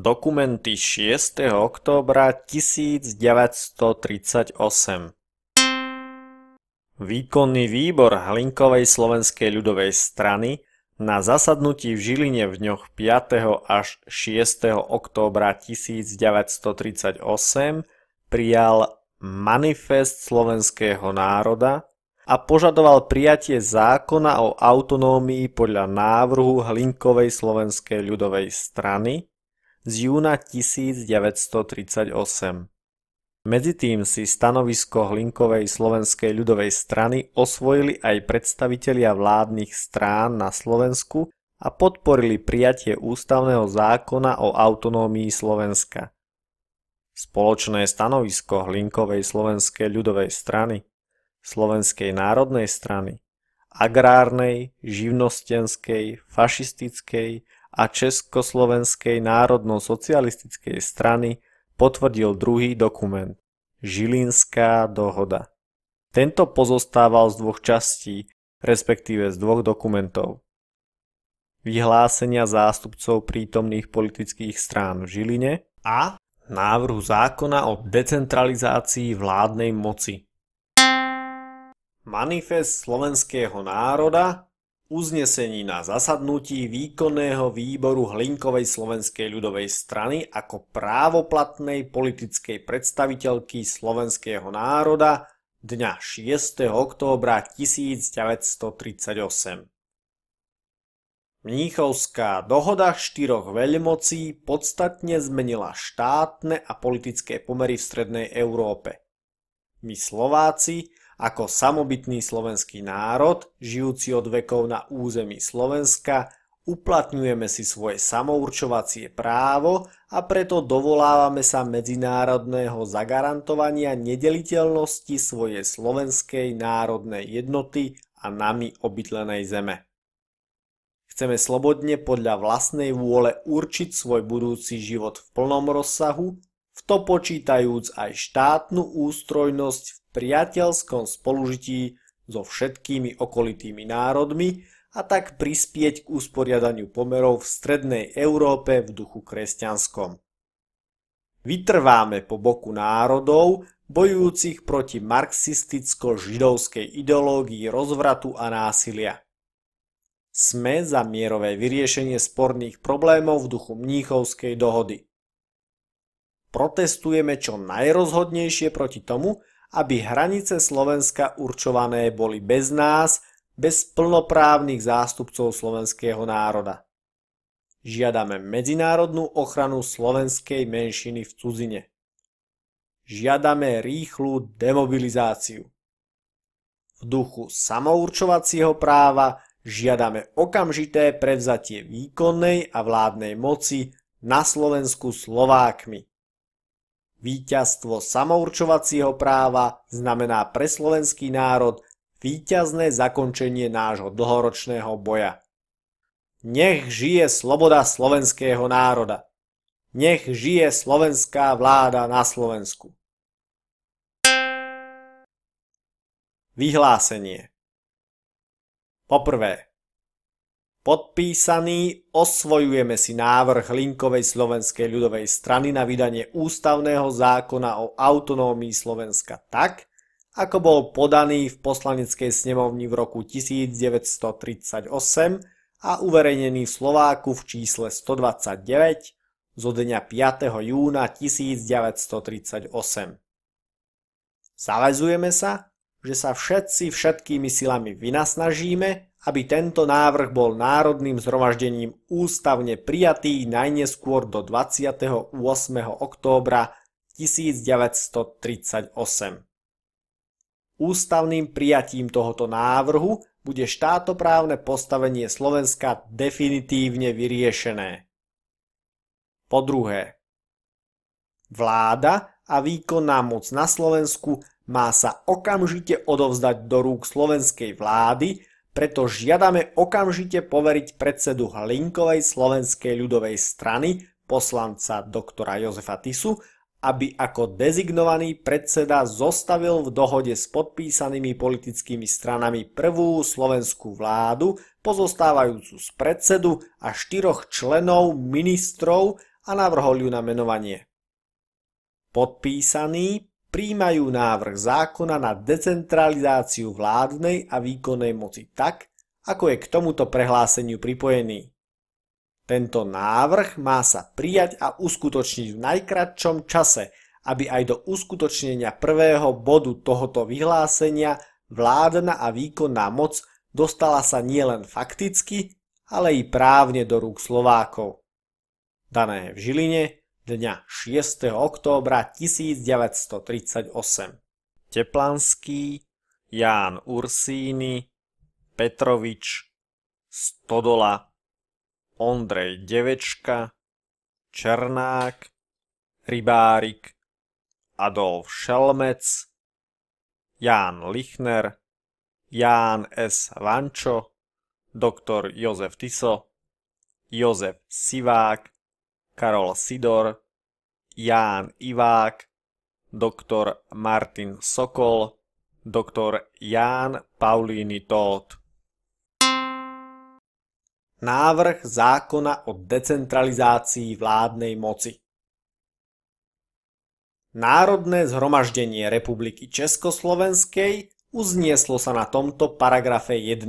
Dokumenty 6. októbra 1938 Výkonný výbor Hlinkovej slovenskej ľudovej strany na zasadnutí v Žiline v dňoch 5. až 6. októbra 1938 prijal manifest slovenského národa a požadoval prijatie zákona o autonómii podľa návrhu Hlinkovej slovenskej ľudovej strany, z júna 1938. Medzitým si stanovisko Hlinkovej slovenskej ľudovej strany osvojili aj predstavitelia vládnych strán na Slovensku a podporili prijatie ústavného zákona o autonómii Slovenska. Spoločné stanovisko Hlinkovej slovenskej ľudovej strany, Slovenskej národnej strany, agrárnej, živnostenskej, fašistickej a Československej národno-socialistickej strany potvrdil druhý dokument – Žilinská dohoda. Tento pozostával z dvoch častí, respektíve z dvoch dokumentov. Vyhlásenia zástupcov prítomných politických strán v Žiline a návrhu zákona o decentralizácii vládnej moci. Manifest slovenského národa uznesení na zasadnutí výkonného výboru Hlinkovej Slovenskej ľudovej strany ako právoplatnej politickej predstaviteľky slovenského národa dňa 6. októbra 1938. Mníchovská dohoda štyroch veľmocí podstatne zmenila štátne a politické pomery v Strednej Európe. My Slováci ako samobytný slovenský národ, žijúci od vekov na území Slovenska, uplatňujeme si svoje samourčovacie právo a preto dovolávame sa medzinárodného zagarantovania nedeliteľnosti svojej slovenskej národnej jednoty a nami obytlenej zeme. Chceme slobodne podľa vlastnej vôle určiť svoj budúci život v plnom rozsahu, v to počítajúc aj štátnu ústrojnosť v priateľskom spolužití so všetkými okolitými národmi a tak prispieť k usporiadaniu pomerov v strednej Európe v duchu kresťanskom. Vytrváme po boku národov, bojujúcich proti marxisticko-židovskej ideológii rozvratu a násilia. Sme za mierové vyriešenie sporných problémov v duchu Mníchovskej dohody. Protestujeme čo najrozhodnejšie proti tomu, aby hranice Slovenska určované boli bez nás, bez plnoprávnych zástupcov slovenského národa. Žiadame medzinárodnú ochranu slovenskej menšiny v cudzine. Žiadame rýchlu demobilizáciu. V duchu samourčovacieho práva žiadame okamžité prevzatie výkonnej a vládnej moci na Slovensku Slovákmi. Výťazstvo samourčovacieho práva znamená pre slovenský národ výťazné zakončenie nášho dlhoročného boja. Nech žije sloboda slovenského národa. Nech žije slovenská vláda na Slovensku. Vyhlásenie Poprvé, Podpísaný osvojujeme si návrh Linkovej slovenskej ľudovej strany na vydanie ústavného zákona o autonómii Slovenska tak, ako bol podaný v poslaneckej snemovni v roku 1938 a uverejnený v Slováku v čísle 129 zo dňa 5. júna 1938. Zavezujeme sa, že sa všetci všetkými silami vynasnažíme, aby tento návrh bol národným zhromaždením ústavne prijatý najneskôr do 28. októbra 1938. Ústavným prijatím tohoto návrhu bude štátoprávne postavenie Slovenska definitívne vyriešené. Po druhé, vláda a výkonná moc na Slovensku má sa okamžite odovzdať do rúk slovenskej vlády preto žiadame okamžite poveriť predsedu Hlinkovej Slovenskej ľudovej strany, poslanca doktora Jozefa Tisu, aby ako dezignovaný predseda zostavil v dohode s podpísanými politickými stranami prvú slovenskú vládu, pozostávajúcu z predsedu a štyroch členov ministrov a navrhol ju na menovanie. Podpísaný príjmajú návrh zákona na decentralizáciu vládnej a výkonnej moci tak, ako je k tomuto prehláseniu pripojený. Tento návrh má sa prijať a uskutočniť v najkratšom čase, aby aj do uskutočnenia prvého bodu tohoto vyhlásenia vládna a výkonná moc dostala sa nielen fakticky, ale i právne do rúk Slovákov. Dané v Žiline dňa 6. októbra 1938. Teplanský, Ján Ursíny, Petrovič, Stodola, Ondrej Devečka, Černák, Rybárik, Adolf Šelmec, Ján Lichner, Ján S. Vančo, doktor Jozef Tiso, Jozef Sivák, Karol Sidor, Ján Ivák, doktor Martin Sokol, doktor Ján Paulíny Tóth. Návrh zákona o decentralizácii vládnej moci Národné zhromaždenie Republiky Československej uznieslo sa na tomto paragrafe 1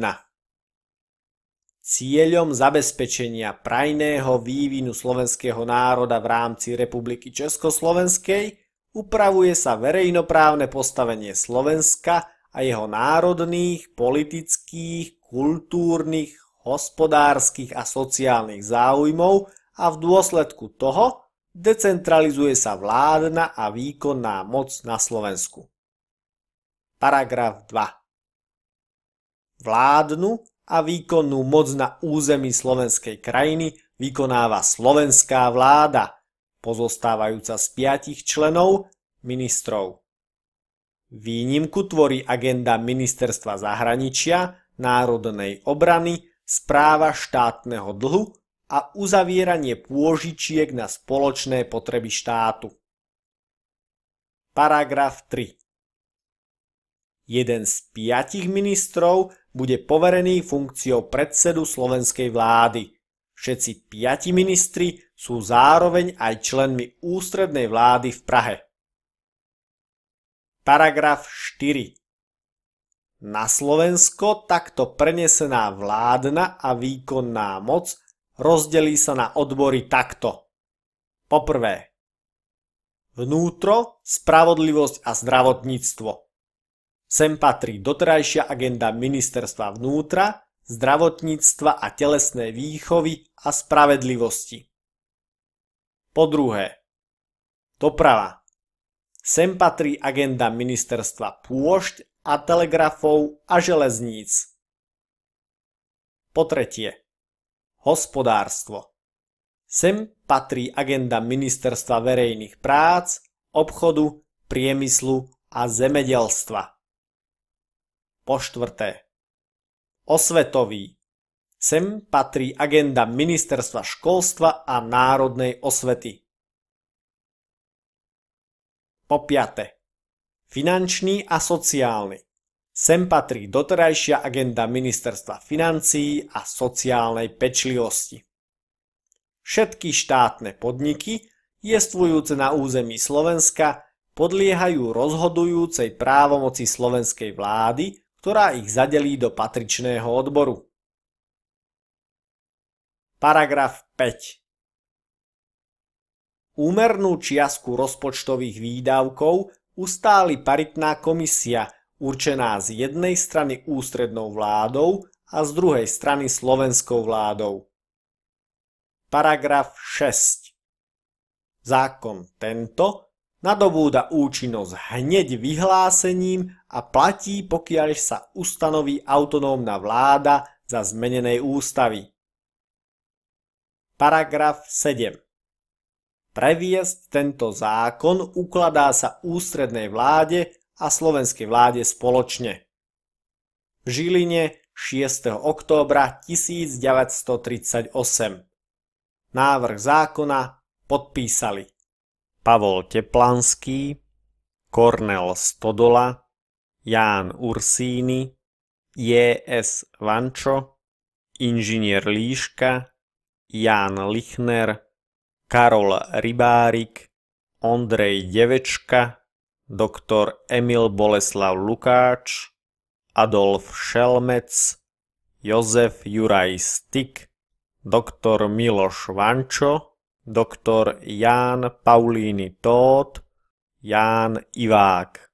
cieľom zabezpečenia prajného vývinu slovenského národa v rámci Republiky Československej upravuje sa verejnoprávne postavenie Slovenska a jeho národných, politických, kultúrnych, hospodárskych a sociálnych záujmov a v dôsledku toho decentralizuje sa vládna a výkonná moc na Slovensku. Paragraf 2. Vládnu a výkonnú moc na území slovenskej krajiny vykonáva slovenská vláda, pozostávajúca z piatich členov ministrov. Výnimku tvorí agenda Ministerstva zahraničia, národnej obrany, správa štátneho dlhu a uzavieranie pôžičiek na spoločné potreby štátu. Paragraf 3 Jeden z piatich ministrov bude poverený funkciou predsedu slovenskej vlády. Všetci piati ministri sú zároveň aj členmi ústrednej vlády v Prahe. Paragraf 4. Na Slovensko takto prenesená vládna a výkonná moc rozdelí sa na odbory takto. Poprvé. Vnútro, spravodlivosť a zdravotníctvo. Sem patrí doterajšia agenda ministerstva vnútra, zdravotníctva a telesnej výchovy a spravedlivosti. Po druhé, doprava. Sem patrí agenda ministerstva pôšť a telegrafov a železníc. Po tretie, hospodárstvo. Sem patrí agenda ministerstva verejných prác, obchodu, priemyslu a zemedelstva. Po štvrté. Osvetový. Sem patrí agenda Ministerstva školstva a národnej osvety. Po piate. Finančný a sociálny. Sem patrí doterajšia agenda Ministerstva financií a sociálnej pečlivosti. Všetky štátne podniky, jestvujúce na území Slovenska, podliehajú rozhodujúcej právomoci slovenskej vlády ktorá ich zadelí do patričného odboru. Paragraf 5 Úmernú čiasku rozpočtových výdavkov ustáli paritná komisia, určená z jednej strany ústrednou vládou a z druhej strany slovenskou vládou. Paragraf 6 Zákon tento nadobúda účinnosť hneď vyhlásením a platí, pokiaľ sa ustanoví autonómna vláda za zmenenej ústavy. Paragraf 7. Previesť tento zákon ukladá sa ústrednej vláde a slovenskej vláde spoločne. V Žiline 6. októbra 1938. Návrh zákona podpísali Pavol Teplanský, Kornel Stodola, Ján Ursíny, J.S. Vančo, inžinier Líška, Ján Lichner, Karol Rybárik, Ondrej Devečka, doktor Emil Boleslav Lukáč, Adolf Šelmec, Jozef Juraj Stik, doktor Miloš Vančo, doktor Jan Paulíny Tóth, Jan Ivák.